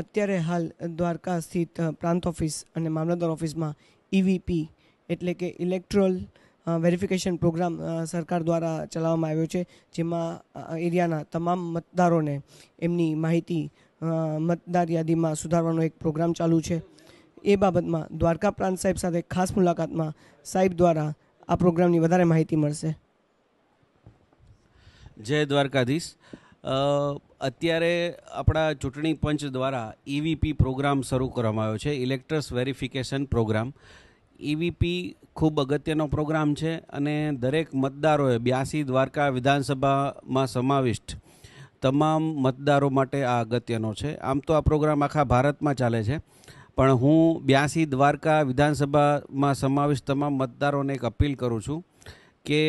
અત્યારે હાલ દ્વારકા સ્થિત પ્રાંત ઓફિસ અને મામલતદાર ઓફિસમાં ઈવીપી e એટલે કે ઇલેક્ટ્રોલ વેરિફિકેશન પ્રોગ્રામ સરકાર દ્વારા ચલાવવામાં આવ્યો છે જેમાં એરિયાના તમામ મતદારોને એમની માહિતી મતદાર યાદીમાં સુધારવાનો એક પ્રોગ્રામ ચાલુ છે એ બાબતમાં દ્વારકા પ્રાંત સાહેબ સાથે ખાસ મુલાકાતમાં સાહેબ દ્વારા આ પ્રોગ્રામની વધારે માહિતી મળશે જય દ્વારકાધીશ અત્યારે આપણા ચૂંટણી પંચ દ્વારા ઈવીપી e પ્રોગ્રામ શરૂ કરવામાં આવ્યો છે ઇલેક્ટ્રસ વેરિફિકેશન પ્રોગ્રામ ઈવીપી ખૂબ અગત્યનો પ્રોગ્રામ છે અને દરેક મતદારોએ બ્યાસી દ્વારકા વિધાનસભામાં સમાવિષ્ટ તમામ મતદારો માટે આ અગત્યનો છે આમ તો આ પ્રોગ્રામ આખા ભારતમાં ચાલે છે પણ હું બ્યાસી દ્વારકા વિધાનસભામાં સમાવિષ્ટ તમામ મતદારોને એક અપીલ કરું છું કે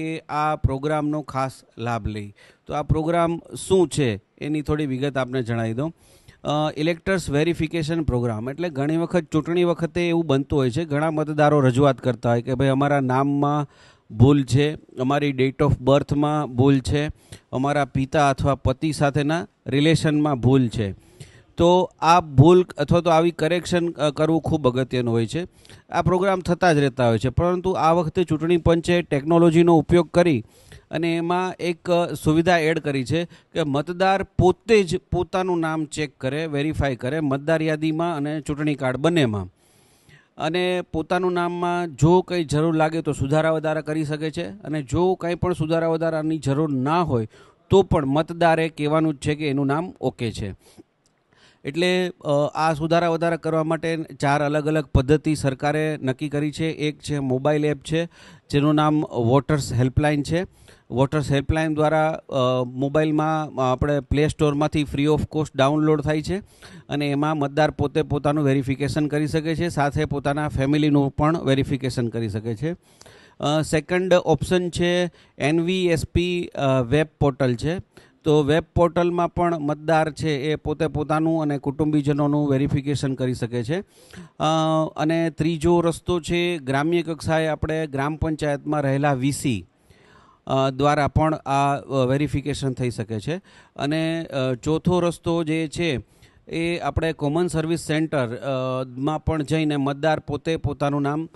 એ આ પ્રોગ્રામનો ખાસ લાભ લે તો આ પ્રોગ્રામ શું છે એની થોડી વિગત આપને જણાવી દઉં ઇલેક્ટર્સ વેરિફિકેશન પ્રોગ્રામ એટલે ઘણી વખત ચૂંટણી વખતે એવું બનતું હોય છે ઘણા મતદારો રજૂઆત કરતા હોય કે ભાઈ અમારા નામમાં ભૂલ છે અમારી ડેટ ઓફ બર્થમાં ભૂલ છે અમારા પિતા અથવા પતિ સાથેના રિલેશનમાં ભૂલ છે તો આ ભૂલ અથવા તો આવી કરેક્શન કરવું ખૂબ અગત્યનું હોય છે આ પ્રોગ્રામ થતા જ રહેતા હોય છે પરંતુ આ વખતે ચૂંટણી પંચે ટેકનોલોજીનો ઉપયોગ કરી અને એમાં એક સુવિધા એડ કરી છે કે મતદાર પોતે જ પોતાનું નામ ચેક કરે વેરીફાઈ કરે મતદાર યાદીમાં અને ચૂંટણી કાર્ડ બંનેમાં અને પોતાનું નામમાં જો કંઈ જરૂર લાગે તો સુધારા વધારા કરી શકે છે અને જો કંઈ પણ સુધારા વધારાની જરૂર ના હોય તો પણ મતદારે કહેવાનું જ છે કે એનું નામ ઓકે છે એટલે આ સુધારા વધારા કરવા માટે ચાર અલગ અલગ પદ્ધતિ સરકારે નક્કી કરી છે એક છે મોબાઈલ એપ છે જેનું નામ વોટર્સ હેલ્પલાઇન છે વોટર્સ હેલ્પલાઇન દ્વારા મોબાઈલમાં આપણે પ્લે સ્ટોરમાંથી ફ્રી ઓફ કોસ્ટ ડાઉનલોડ થાય છે અને એમાં મતદાર પોતે પોતાનું વેરિફિકેશન કરી શકે છે સાથે પોતાના ફેમિલીનું પણ વેરિફિકેશન કરી શકે છે સેકન્ડ ઓપ્શન છે એનવીએસપી વેબ પોર્ટલ છે તો વેબ પોર્ટલમાં પણ મતદાર છે એ પોતે પોતાનું અને કુટુંબીજનોનું વેરિફિકેશન કરી શકે છે અને ત્રીજો રસ્તો છે ગ્રામ્ય કક્ષાએ આપણે ગ્રામ પંચાયતમાં રહેલા વીસી દ્વારા પણ આ વેરિફિકેશન થઈ શકે છે અને ચોથો રસ્તો જે છે એ આપણે કોમન સર્વિસ સેન્ટર માં પણ જઈને મતદાર પોતે પોતાનું નામ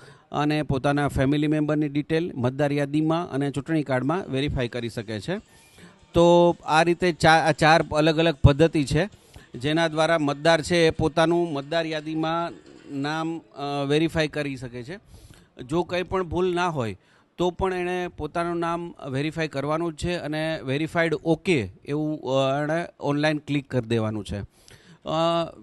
અને પોતાના ફેમિલી મેમ્બરની ડિટેલ મતદાર યાદીમાં અને ચૂંટણી કાર્ડમાં વેરીફાઈ કરી શકે છે તો આ રીતે ચાર ચાર અલગ અલગ પદ્ધતિ છે જેના દ્વારા મતદાર છે એ પોતાનું મતદાર યાદીમાં નામ વેરીફાઈ કરી શકે છે જો કંઈ પણ ભૂલ ના હોય તો પણ એણે પોતાનું નામ વેરીફાઈ કરવાનું છે અને વેરીફાઈડ ઓકે એવું એણે ઓનલાઈન ક્લિક કરી દેવાનું છે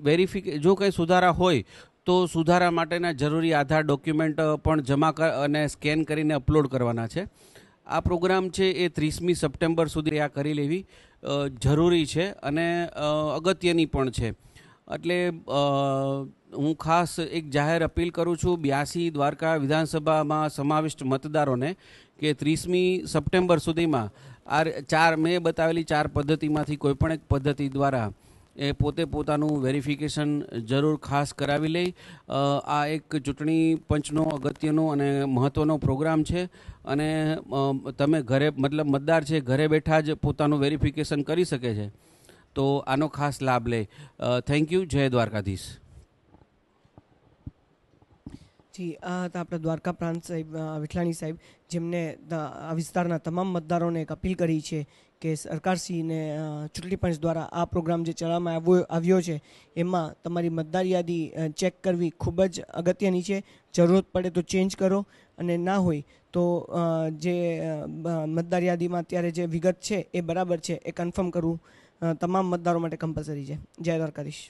વેરીફિકે જો કંઈ સુધારા હોય તો સુધારા માટેના જરૂરી આધાર ડોક્યુમેન્ટ પણ જમા કર અને સ્કેન કરીને અપલોડ કરવાના છે આ પ્રોગ્રામ છે એ ત્રીસમી સપ્ટેમ્બર સુધી આ કરી લેવી જરૂરી છે અને અગત્યની પણ છે એટલે હું ખાસ એક જાહેર અપીલ કરું છું બ્યાસી દ્વારકા વિધાનસભામાં સમાવિષ્ટ મતદારોને કે ત્રીસમી સપ્ટેમ્બર સુધીમાં આ ચાર મેં બતાવેલી ચાર પદ્ધતિમાંથી કોઈપણ એક પદ્ધતિ દ્વારા એ પોતે પોતાનું વેરિફિકેશન જરૂર ખાસ કરાવી લે આ એક ચૂંટણી પંચનો અગત્યનો અને મહત્ત્વનો પ્રોગ્રામ છે અને તમે ઘરે મતલબ મતદાર છે ઘરે બેઠા જ પોતાનું વેરિફિકેશન કરી શકે છે તો આનો ખાસ લાભ લે થેન્ક યુ જય દ્વારકાધીશ જી આ હતા આપણા દ્વારકા પ્રાંત સાહેબ વિઠલાણી સાહેબ જેમને આ વિસ્તારના તમામ મતદારોને એક અપીલ કરી છે કે સરકારશ્રીને ચૂંટણી પંચ દ્વારા આ પ્રોગ્રામ જે ચલાવવામાં આવ્યો આવ્યો છે એમાં તમારી મતદાર યાદી ચેક કરવી ખૂબ જ અગત્યની છે જરૂરત પડે તો ચેન્જ કરો અને ના હોય તો જે મતદાર યાદીમાં અત્યારે જે વિગત છે એ બરાબર છે એ કન્ફર્મ કરવું તમામ મતદારો માટે કમ્પલસરી છે જય દ્વારકાધીશ